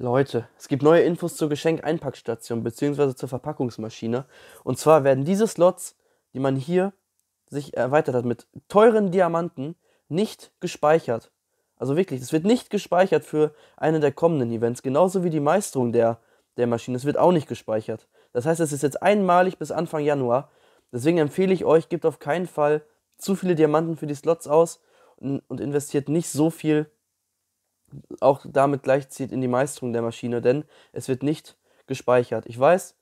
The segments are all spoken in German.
Leute, es gibt neue Infos zur Geschenkeinpackstation bzw. zur Verpackungsmaschine. Und zwar werden diese Slots, die man hier sich erweitert hat mit teuren Diamanten, nicht gespeichert. Also wirklich, es wird nicht gespeichert für eine der kommenden Events, genauso wie die Meisterung der, der Maschine. Es wird auch nicht gespeichert. Das heißt, es ist jetzt einmalig bis Anfang Januar. Deswegen empfehle ich euch, gebt auf keinen Fall zu viele Diamanten für die Slots aus und investiert nicht so viel auch damit gleichzieht in die Meisterung der Maschine, denn es wird nicht gespeichert. Ich weiß,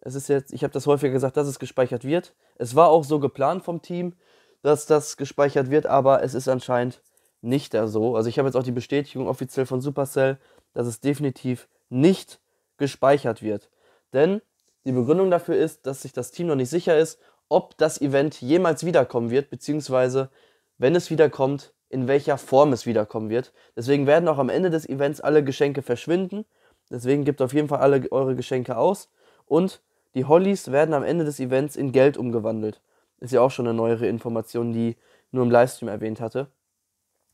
es ist jetzt, ich habe das häufiger gesagt, dass es gespeichert wird. Es war auch so geplant vom Team, dass das gespeichert wird, aber es ist anscheinend nicht da so. Also ich habe jetzt auch die Bestätigung offiziell von Supercell, dass es definitiv nicht gespeichert wird. Denn die Begründung dafür ist, dass sich das Team noch nicht sicher ist, ob das Event jemals wiederkommen wird, beziehungsweise wenn es wiederkommt, in welcher Form es wiederkommen wird. Deswegen werden auch am Ende des Events alle Geschenke verschwinden. Deswegen gebt auf jeden Fall alle eure Geschenke aus. Und die Hollies werden am Ende des Events in Geld umgewandelt. Ist ja auch schon eine neuere Information, die nur im Livestream erwähnt hatte.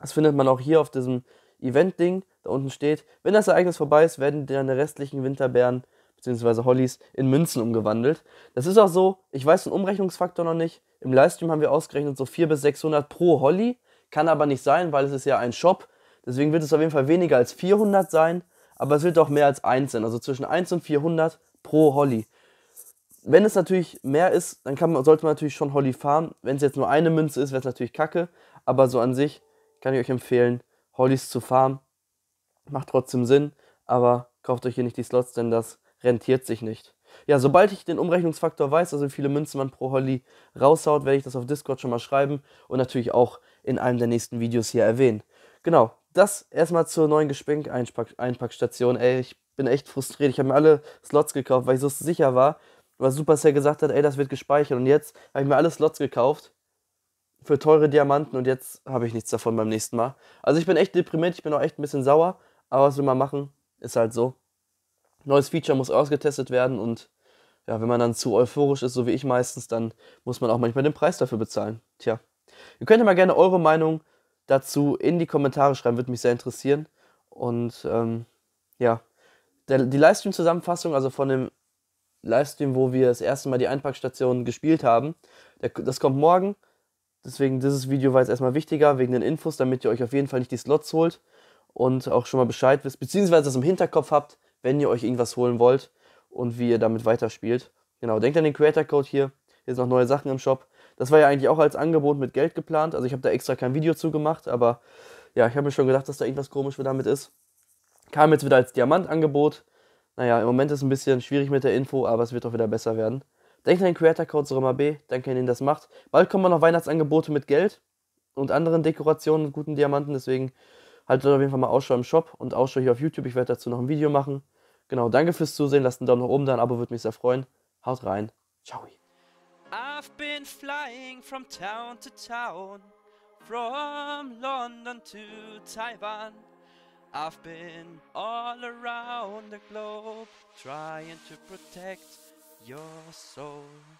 Das findet man auch hier auf diesem Event-Ding. Da unten steht, wenn das Ereignis vorbei ist, werden deine restlichen Winterbären bzw. Hollies in Münzen umgewandelt. Das ist auch so, ich weiß den Umrechnungsfaktor noch nicht. Im Livestream haben wir ausgerechnet so 400 bis 600 pro Holly kann aber nicht sein, weil es ist ja ein Shop. Deswegen wird es auf jeden Fall weniger als 400 sein, aber es wird auch mehr als 1 sein. Also zwischen 1 und 400 pro Holly. Wenn es natürlich mehr ist, dann man, sollte man natürlich schon Holly farmen. Wenn es jetzt nur eine Münze ist, wäre es natürlich kacke. Aber so an sich kann ich euch empfehlen, Hollys zu farmen. Macht trotzdem Sinn, aber kauft euch hier nicht die Slots, denn das rentiert sich nicht ja, sobald ich den Umrechnungsfaktor weiß, also wie viele Münzen man pro Holly raushaut, werde ich das auf Discord schon mal schreiben und natürlich auch in einem der nächsten Videos hier erwähnen. Genau, das erstmal zur neuen Geschenk-Einpackstation. Ey, ich bin echt frustriert. Ich habe mir alle Slots gekauft, weil ich so sicher war, weil Supercell gesagt hat, ey, das wird gespeichert. Und jetzt habe ich mir alle Slots gekauft für teure Diamanten und jetzt habe ich nichts davon beim nächsten Mal. Also ich bin echt deprimiert, ich bin auch echt ein bisschen sauer, aber was will man machen? Ist halt so neues Feature muss ausgetestet werden und ja, wenn man dann zu euphorisch ist, so wie ich meistens, dann muss man auch manchmal den Preis dafür bezahlen. Tja, ihr könnt ja mal gerne eure Meinung dazu in die Kommentare schreiben, würde mich sehr interessieren. Und ähm, ja, der, die Livestream-Zusammenfassung, also von dem Livestream, wo wir das erste Mal die Einpackstation gespielt haben, der, das kommt morgen. Deswegen dieses Video war jetzt erstmal wichtiger, wegen den Infos, damit ihr euch auf jeden Fall nicht die Slots holt und auch schon mal Bescheid wisst, beziehungsweise das im Hinterkopf habt, wenn ihr euch irgendwas holen wollt und wie ihr damit weiterspielt. Genau, denkt an den Creator Code hier. Hier sind noch neue Sachen im Shop. Das war ja eigentlich auch als Angebot mit Geld geplant. Also ich habe da extra kein Video zu gemacht, aber ja, ich habe mir schon gedacht, dass da irgendwas komisch damit ist. Kam jetzt wieder als Diamantangebot. Naja, im Moment ist es ein bisschen schwierig mit der Info, aber es wird doch wieder besser werden. Denkt an den Creator Code Soroma B, danke wenn ihr das macht. Bald kommen noch Weihnachtsangebote mit Geld und anderen Dekorationen und guten Diamanten, deswegen haltet auf jeden Fall mal Ausschau im Shop und Ausschau hier auf YouTube. Ich werde dazu noch ein Video machen. Genau, danke fürs Zusehen. Lasst einen Daumen nach oben da, ein Abo würde mich sehr freuen. Haut rein. Ciao. I've been flying from town to town, from London to Taiwan. I've been all around the globe trying to protect your soul.